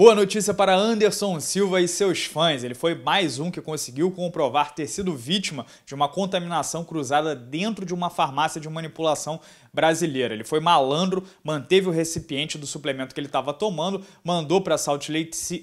Boa notícia para Anderson Silva e seus fãs. Ele foi mais um que conseguiu comprovar ter sido vítima de uma contaminação cruzada dentro de uma farmácia de manipulação brasileira. Ele foi malandro, manteve o recipiente do suplemento que ele estava tomando, mandou para Salt,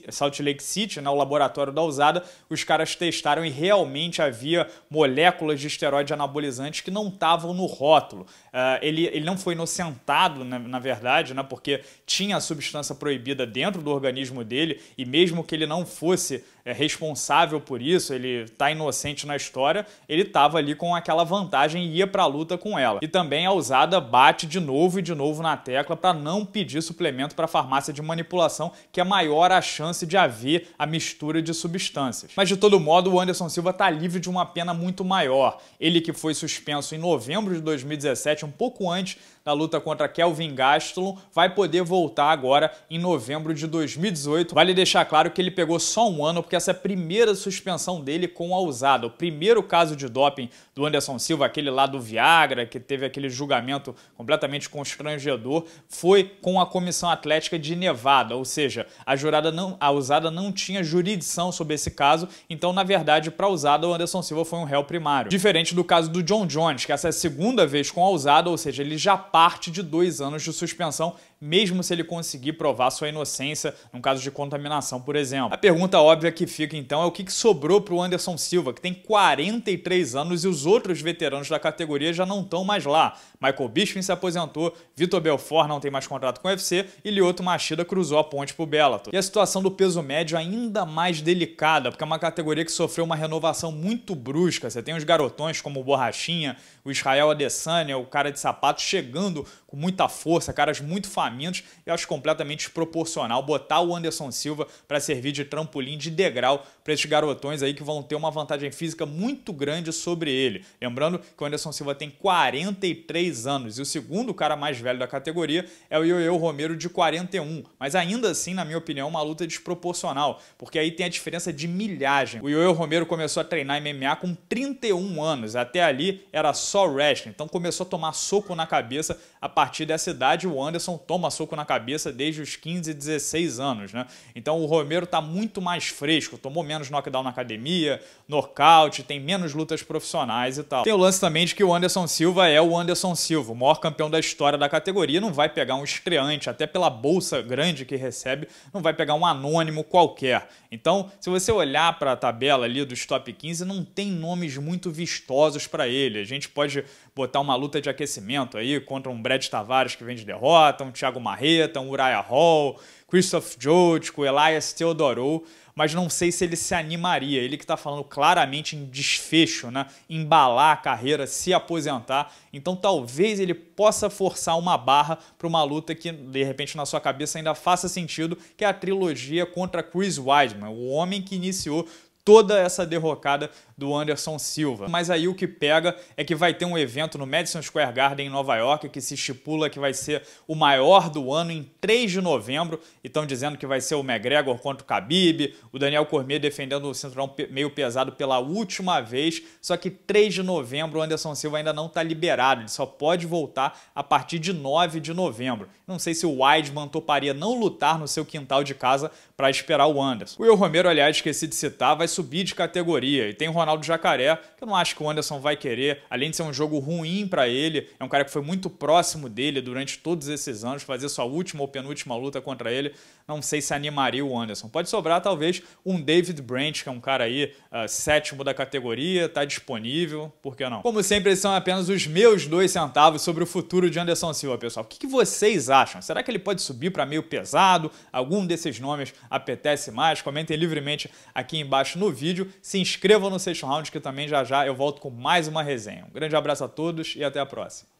Salt Lake City, né, o laboratório da usada, os caras testaram e realmente havia moléculas de esteroide anabolizante que não estavam no rótulo. Uh, ele, ele não foi inocentado, na, né, na verdade, né, porque tinha a substância proibida dentro do organismo dele e mesmo que ele não fosse é, responsável por isso, ele está inocente na história, ele estava ali com aquela vantagem e ia para a luta com ela. E também a usada bate de novo e de novo na tecla para não pedir suplemento para farmácia de manipulação, que é maior a chance de haver a mistura de substâncias. Mas de todo modo, o Anderson Silva está livre de uma pena muito maior. Ele que foi suspenso em novembro de 2017, um pouco antes da luta contra Kelvin Gastelum, vai poder voltar agora em novembro de 2018. Vale deixar claro que ele pegou só um ano, porque essa é a primeira suspensão dele com a usada. O primeiro caso de doping do Anderson Silva, aquele lá do Viagra, que teve aquele julgamento completamente constrangedor foi com a Comissão Atlética de Nevada, ou seja, a jurada não, a usada não tinha jurisdição sobre esse caso, então na verdade para a usada o Anderson Silva foi um réu primário. Diferente do caso do John Jones, que essa é a segunda vez com a usada, ou seja, ele já parte de dois anos de suspensão mesmo se ele conseguir provar sua inocência num caso de contaminação, por exemplo. A pergunta óbvia que fica então é o que, sobrou para o Anderson Silva, que tem 43 anos e os outros veteranos da categoria já não estão mais lá. Michael Bisping se aposentou, Vitor Belfort não tem mais contrato com o UFC e Lioto Machida cruzou a ponte para o Bellator. E a situação do peso médio é ainda mais delicada, porque é uma categoria que sofreu uma renovação muito brusca. Você tem os garotões como o Borrachinha, o Israel Adesanya, o cara de sapato chegando com muita força, caras muito famintos lançamentos. Eu acho completamente desproporcional botar o Anderson Silva para servir de trampolim de degrau para esses garotões aí que vão ter uma vantagem física muito grande sobre ele. Lembrando que o Anderson Silva tem 43 anos e o segundo cara mais velho da categoria é o Yoyo Romero de 41. Mas ainda assim, na minha opinião, é uma luta desproporcional, porque aí tem a diferença de milhagem. O Yoyo Romero começou a treinar MMA com 31 anos, até ali era só wrestling, então começou a tomar soco na cabeça a partir dessa idade. O Anderson toma toma soco na cabeça desde os 15, 16 anos, né? Então o Romero está muito mais fresco, tomou menos knockdown na academia, nocaute, tem menos lutas profissionais e tal. Tem o lance também de que o Anderson Silva é o Anderson Silva, o maior campeão da história da categoria, não vai pegar um estreante, até pela bolsa grande que recebe, não vai pegar um anônimo qualquer. Então, se você olhar para a tabela ali dos top 15, não tem nomes muito vistosos para ele. A gente pode botar uma luta de aquecimento aí contra um Brad Tavares que vem de derrota, um Thiago Thiago Marreta, um Uriah Hall, Christoph Jotko, Elias Theodorou, mas não sei se ele se animaria. Ele que está falando claramente em desfecho, né? embalar a carreira, se aposentar. Então talvez ele possa forçar uma barra para uma luta que, de repente, na sua cabeça ainda faça sentido, que é a trilogia contra Chris Weidman, o homem que iniciou toda essa derrocada do Anderson Silva. Mas aí o que pega é que vai ter um evento no Madison Square Garden em Nova York que se estipula que vai ser o maior do ano em 3 de novembro. E estão dizendo que vai ser o McGregor contra o Khabib, o Daniel Cormier defendendo o cinturão meio pesado pela última vez. Só que 3 de novembro o Anderson Silva ainda não está liberado, ele só pode voltar a partir de 9 de novembro. Não sei se o Weidman toparia não lutar no seu quintal de casa para esperar o Anderson. O Eu Romero, aliás, esqueci de citar, vai subir de categoria. E tem o Ronaldo Jacaré, que eu não acho que o Anderson vai querer, além de ser um jogo ruim para ele, é um cara que foi muito próximo dele durante todos esses anos, fazer sua última ou penúltima luta contra ele, não sei se animaria o Anderson. Pode sobrar talvez um David Branch, que é um cara aí uh, sétimo da categoria, tá disponível, por que não? Como sempre, esses são apenas os meus dois centavos sobre o futuro de Anderson Silva, pessoal. O que, que vocês acham? Será que ele pode subir para meio pesado? Algum desses nomes apetece mais? Comentem livremente aqui embaixo no vídeo. Se inscrevam no Seixo Round que também já já eu volto com mais uma resenha. Um grande abraço a todos e até a próxima.